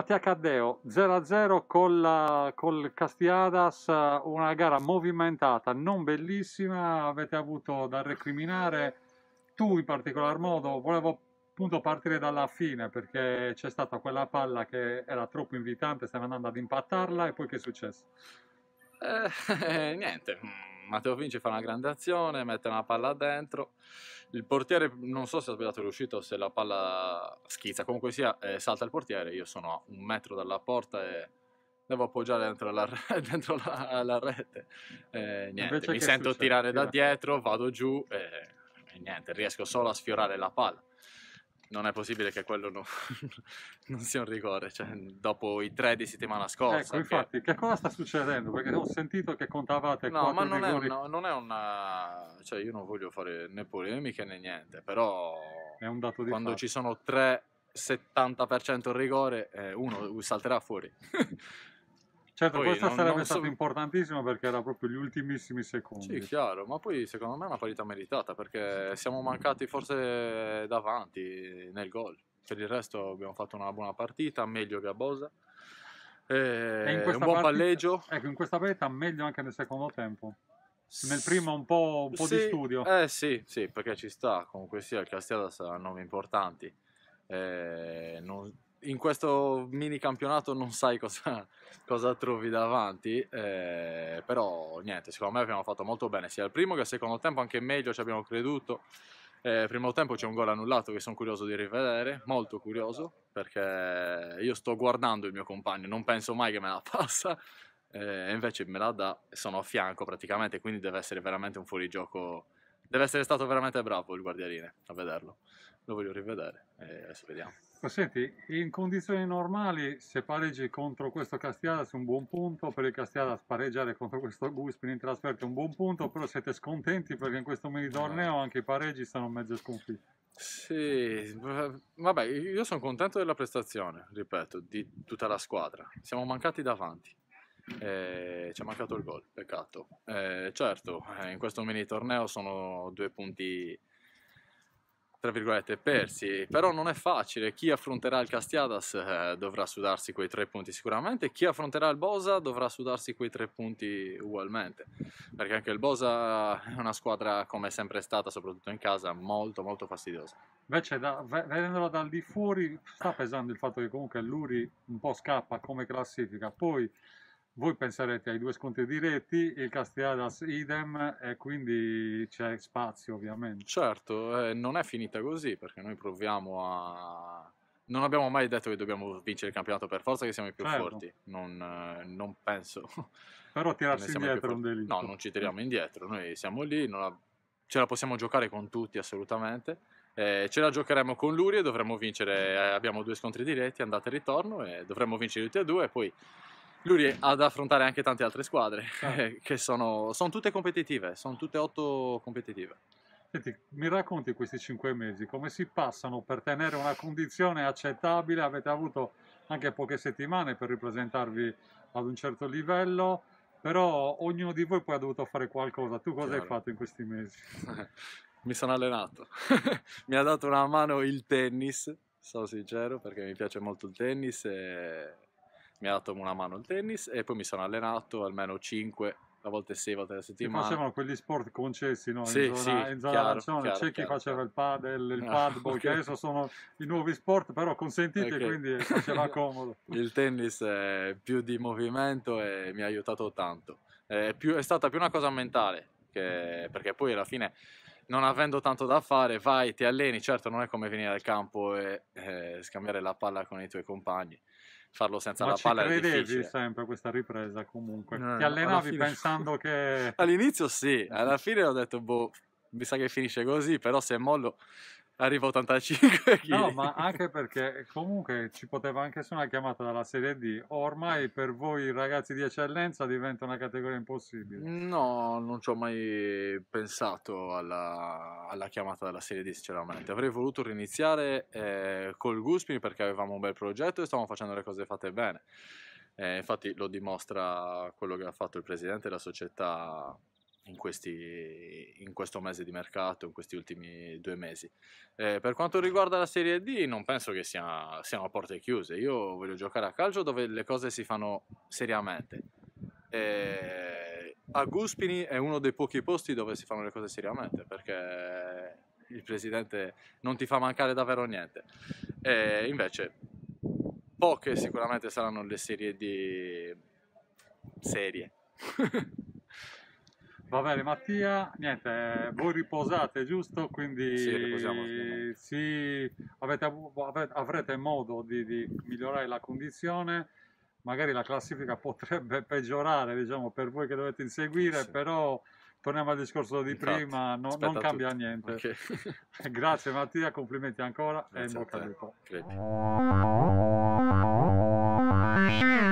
Mattia Caddeo 0-0 con col Castiadas, una gara movimentata, non bellissima, avete avuto da recriminare, tu in particolar modo, volevo appunto partire dalla fine perché c'è stata quella palla che era troppo invitante, stiamo andando ad impattarla e poi che è successo? Eh, niente, Matteo Vinci fa una grande azione, mette una palla dentro, il portiere non so se ha sbagliato l'uscita o se la palla schizza, comunque sia eh, salta il portiere, io sono a un metro dalla porta e devo appoggiare dentro la, dentro la, la rete, eh, niente, mi sento succede? tirare da dietro, vado giù e, e niente, riesco solo a sfiorare la palla non è possibile che quello no, non sia un rigore, cioè, dopo i tre di settimana scorsa. Ecco, infatti, che... che cosa sta succedendo? Perché ho sentito che contavate No, ma non rigori. è, no, non è una... Cioè, io non voglio fare né polemiche né niente, però... È un dato di Quando fatto. ci sono tre 70% rigore, eh, uno salterà fuori. Certo, poi questo non, sarebbe non so... stato importantissimo perché era proprio gli ultimissimi secondi. Sì, chiaro, ma poi secondo me è una parità meritata perché siamo mancati forse davanti nel gol. Per il resto abbiamo fatto una buona partita, meglio Gabosa. E, e un buon partita, palleggio. Ecco, in questa partita meglio anche nel secondo tempo. Nel primo un po', un po sì, di studio. Eh sì, sì, perché ci sta, comunque sia, il Castiada sarà nomi importanti. Eh, non in questo mini campionato non sai cosa, cosa trovi davanti, eh, però niente, secondo me abbiamo fatto molto bene sia al primo che al secondo tempo, anche meglio ci abbiamo creduto. Eh, primo tempo c'è un gol annullato che sono curioso di rivedere, molto curioso, perché io sto guardando il mio compagno, non penso mai che me la passa, eh, invece me la dà, sono a fianco praticamente, quindi deve essere veramente un fuorigioco, deve essere stato veramente bravo il guardiarine a vederlo lo voglio rivedere e adesso vediamo. Senti, in condizioni normali se pareggi contro questo Castiadas un buon punto, per il Castiadas pareggiare contro questo Guspin in trasferta è un buon punto, però siete scontenti perché in questo mini torneo anche i pareggi sono mezzo sconfitti. Sì, vabbè, io sono contento della prestazione, ripeto, di tutta la squadra. Siamo mancati davanti. Eh, ci è mancato il gol, peccato. Eh, certo, eh, in questo mini torneo sono due punti tra virgolette, persi. Però non è facile. Chi affronterà il Castiadas eh, dovrà sudarsi quei tre punti sicuramente. Chi affronterà il Bosa dovrà sudarsi quei tre punti ugualmente. Perché anche il Bosa è una squadra, come è sempre stata, soprattutto in casa, molto, molto fastidiosa. Invece, da, vedendola dal di fuori, sta pesando il fatto che comunque l'Uri un po' scappa come classifica. Poi voi penserete ai due scontri diretti, il Castellalas idem, e quindi c'è spazio ovviamente. Certo, eh, non è finita così, perché noi proviamo a... Non abbiamo mai detto che dobbiamo vincere il campionato per forza, che siamo i più certo. forti, non, eh, non, penso. Però tirarsi indietro è un delitto. No, non ci tiriamo eh. indietro, noi siamo lì, la... ce la possiamo giocare con tutti assolutamente. Eh, ce la giocheremo con Luri e dovremmo vincere. Eh, abbiamo due scontri diretti, andata e ritorno, e dovremmo vincere tutti e due. E poi lui ad affrontare anche tante altre squadre ah. Eh, che sono, sono, tutte competitive, sono tutte otto competitive. Senti, mi racconti questi cinque mesi, come si passano per tenere una condizione accettabile? Avete avuto anche poche settimane per ripresentarvi ad un certo livello, però ognuno di voi poi ha dovuto fare qualcosa. Tu cosa Chiaro. hai fatto in questi mesi? mi sono allenato, mi ha dato una mano il tennis, sono sincero, perché mi piace molto il tennis e mi ha dato una mano il tennis e poi mi sono allenato almeno 5 a volte 6 volte alla settimana. Si facevano quegli sport concessi, no? Sì, in zona, sì, in zona chiaro, chiaro, c'è chiaro, chi faceva il padel, il padball, okay. che adesso sono i nuovi sport, però consentiti okay. quindi faceva comodo. il tennis è più di movimento e mi ha aiutato tanto. È, più, è stata più una cosa mentale, che, perché poi alla fine non avendo tanto da fare, vai, ti alleni, certo non è come venire al campo e eh, scambiare la palla con i tuoi compagni, farlo senza Ma la palla era difficile. sempre questa ripresa comunque. No, Ti allenavi pensando che... All'inizio sì, alla fine ho detto boh, mi sa che finisce così, però se mollo arriva 85 kg. No, ma anche perché comunque ci poteva anche essere una chiamata dalla Serie D. Ormai per voi ragazzi di eccellenza diventa una categoria impossibile. No, non ci ho mai pensato alla, alla chiamata dalla Serie D, sinceramente. Avrei voluto riniziare eh, col Guspin perché avevamo un bel progetto e stavamo facendo le cose fatte bene. Eh, infatti lo dimostra quello che ha fatto il presidente della società in, questi, in, questo mese di mercato, in questi ultimi due mesi. Eh, per quanto riguarda la Serie D, non penso che sia, siano a porte chiuse. Io voglio giocare a calcio dove le cose si fanno seriamente. Eh, a Guspini è uno dei pochi posti dove si fanno le cose seriamente perché il presidente non ti fa mancare davvero niente. Eh, invece, poche sicuramente saranno le serie D serie. Va bene Mattia, niente, voi riposate giusto, quindi sì, sì, avete, avrete modo di, di, migliorare la condizione, magari la classifica potrebbe peggiorare diciamo, per voi che dovete inseguire, sì. però torniamo al discorso di Infatti, prima, no, non cambia tutto. niente. Okay. Grazie Mattia, complimenti ancora Grazie e in bocca al lupo.